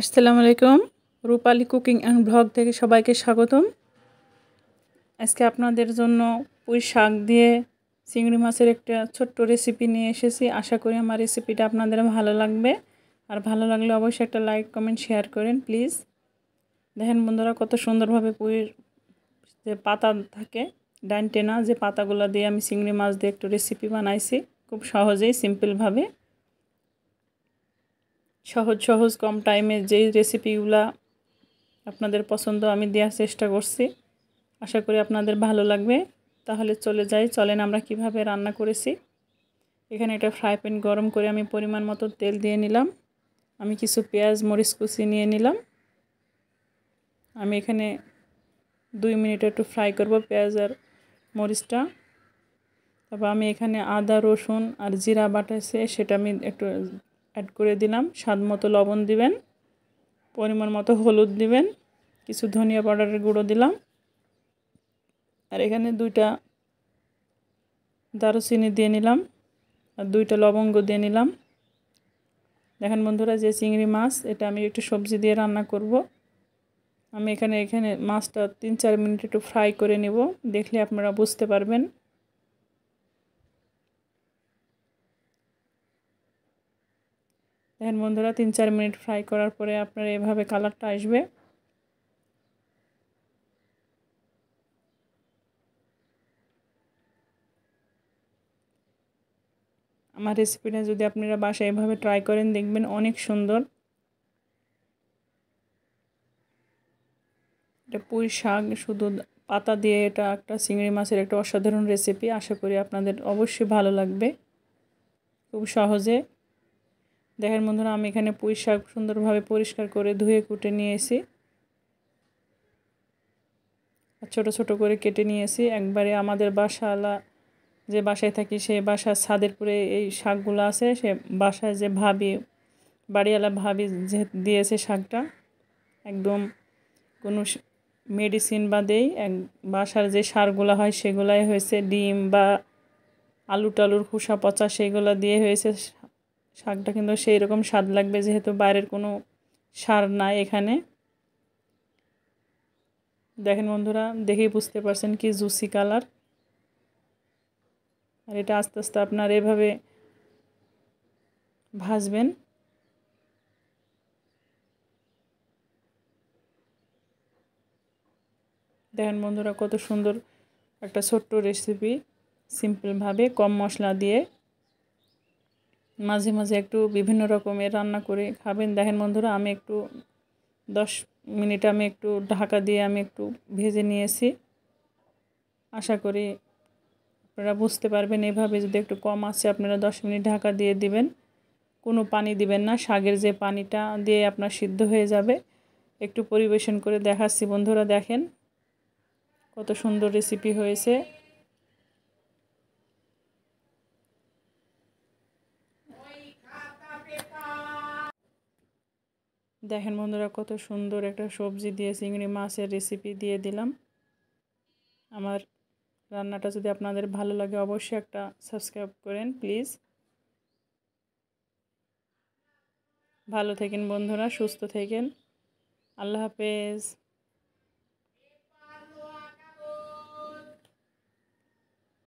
আসসালামু আলাইকুম রূপালি cooking and blog থেকে সবাইকে স্বাগতম আজকে আপনাদের জন্য পুঁই শাক দিয়ে চিংড়ি মাছের একটা ছোট্ট রেসিপি নিয়ে এসেছি আশা করি আমার রেসিপিটা আপনাদের ভালো লাগবে আর ভালো লাগলে অবশ্যই একটা লাইক কমেন্ট শেয়ার করেন প্লিজ দেখেন বন্ধুরা কত সুন্দরভাবে পুঁইয়ের যে পাতা থাকে ডাইনটেনা যে পাতাগুলো দিয়ে আমি চিংড়ি মাছ দিয়ে একটু রেসিপি বানাইছি খুব সহজেই সিম্পলভাবে সহজ সহজ কম টাইমে যেই রেসিপিগুলা আপনাদের পছন্দ আমি দেওয়ার চেষ্টা করছি আশা করি আপনাদের ভালো লাগবে তাহলে চলে যাই চলেন আমরা কিভাবে রান্না করেছি এখানে এটা ফ্রাই প্যান গরম করে আমি পরিমাণ মতো তেল দিয়ে নিলাম আমি কিছু পেঁয়াজ মরিচ কুচি নিয়ে নিলাম আমি এখানে দুই মিনিট একটু ফ্রাই করব পেঁয়াজ আর মরিচটা তারপর আমি এখানে আদা রসুন আর জিরা বাটা সেটা আমি একটু অ্যাড করে দিলাম স্বাদ মতো লবণ দিবেন পরিমাণ মতো হলুদ দিবেন কিছু ধনিয়া পাউডারের গুঁড়ো দিলাম আর এখানে দুইটা দারুচিনি দিয়ে নিলাম আর দুইটা লবঙ্গ দিয়ে নিলাম দেখেন বন্ধুরা যে চিংড়ি মাছ এটা আমি একটু সবজি দিয়ে রান্না করব আমি এখানে এখানে মাছটা তিন চার মিনিট একটু ফ্রাই করে নেব দেখলে আপনারা বুঝতে পারবেন দেখেন বন্ধুরা তিন চার মিনিট ফ্রাই করার পরে আপনার এভাবে কালারটা আসবে আমার রেসিপিটা যদি আপনারা বাসায় এভাবে ট্রাই করেন দেখবেন অনেক সুন্দর এটা পুঁই শাক শুধু পাতা দিয়ে এটা একটা চিংড়ি মাছের একটা অসাধারণ রেসিপি আশা করি আপনাদের অবশ্যই ভালো লাগবে খুব সহজে দেখেন বন্ধুরা আমি এখানে পুঁই শাক সুন্দরভাবে পরিষ্কার করে ধুয়ে কুটে নিয়েছি ছোট ছোট করে কেটে নিয়েছি একবারে আমাদের বাসালা যে বাসায় থাকি সে বাসার ছাদের পরে এই শাকগুলো আছে সে বাসায় যে ভাবি বাড়িওয়ালা ভাবি যে দিয়েছে শাকটা একদম কোনো মেডিসিন বা দেই এক বাসার যে সারগুলো হয় সেগুলাই হয়েছে ডিম বা আলু টালুর খোসা পচা সেগুলো দিয়ে হয়েছে শাকটা কিন্তু সেই রকম স্বাদ লাগবে যেহেতু বাইরের কোনো সার নাই এখানে দেখেন বন্ধুরা দেখেই বুঝতে পারছেন কি জুসি কালার আর এটা আস্তে আস্তে আপনার এভাবে ভাজবেন দেখেন বন্ধুরা কত সুন্দর একটা ছোট্ট রেসিপি সিম্পলভাবে কম মশলা দিয়ে মাঝে মাঝে একটু বিভিন্ন রকমের রান্না করে খাবেন দেখেন বন্ধুরা আমি একটু দশ মিনিট আমি একটু ঢাকা দিয়ে আমি একটু ভেজে নিয়েছি আশা করি আপনারা বুঝতে পারবেন এভাবে যদি একটু কম আছে আপনারা দশ মিনিট ঢাকা দিয়ে দিবেন কোনো পানি দিবেন না শাগের যে পানিটা দিয়ে আপনার সিদ্ধ হয়ে যাবে একটু পরিবেশন করে দেখাচ্ছি বন্ধুরা দেখেন কত সুন্দর রেসিপি হয়েছে দেখেন বন্ধুরা কত সুন্দর একটা সবজি দিয়ে চিংড়ি মাছের রেসিপি দিয়ে দিলাম আমার রান্নাটা যদি আপনাদের ভালো লাগে অবশ্যই একটা সাবস্ক্রাইব করেন প্লিজ ভালো থাকেন বন্ধুরা সুস্থ থাকেন আল্লাহ হাফেজ